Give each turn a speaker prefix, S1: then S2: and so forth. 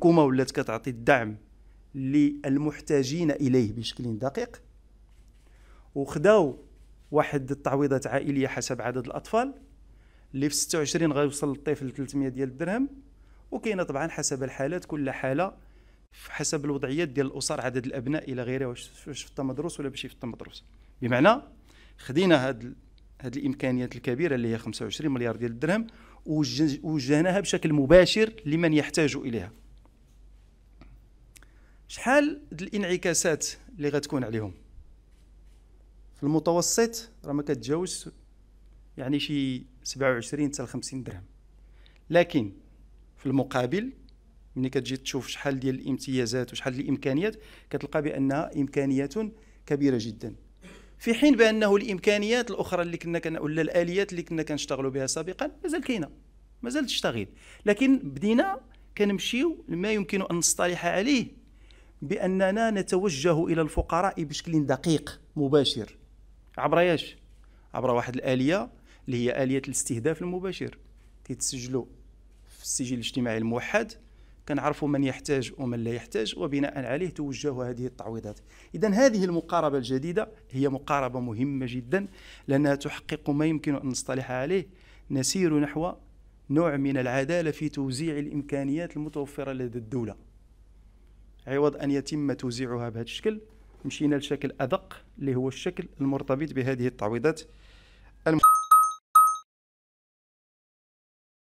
S1: الحكومه ولات كتعطي الدعم للمحتاجين اليه بشكل دقيق وخداو واحد التعويضات عائليه حسب عدد الاطفال اللي في 26 غيوصل للطفل ل 300 ديال الدرهم وكاينه طبعا حسب الحالات كل حاله حسب الوضعيات ديال الاسر عدد الابناء الى غيره واش في مدروس ولا باش في مدروس بمعنى خدينا هاد هاد الامكانيات الكبيره اللي هي 25 مليار ديال الدرهم ووجهناها بشكل مباشر لمن يحتاج اليها شحال الانعكاسات اللي غتكون عليهم في المتوسط راه ما كتجاوز يعني شي 27 حتى 50 درهم لكن في المقابل ملي كتجي تشوف شحال ديال الامتيازات وشحال الامكانيات كتلقى بانها امكانيات كبيره جدا في حين بانه الامكانيات الاخرى اللي كنا كن ولا الاليات اللي كنا كنشتغلوا بها سابقا مازال كاينه مازال تشتغل لكن بدينا كنمشيو لما يمكن ان نصطلح عليه باننا نتوجه الى الفقراء بشكل دقيق مباشر عبر ياش عبر واحد الاليه اللي هي اليه الاستهداف المباشر كيتسجلوا في السجل الاجتماعي الموحد كنعرفوا من يحتاج ومن لا يحتاج وبناء عليه توجه هذه التعويضات اذا هذه المقاربه الجديده هي مقاربه مهمه جدا لانها تحقق ما يمكن ان نصطلح عليه نسير نحو نوع من العداله في توزيع الامكانيات المتوفره لدى الدوله عوض أن يتم توزيعها بهذا الشكل مشينا لشكل أدق اللي هو الشكل المرتبط بهذه التعويضات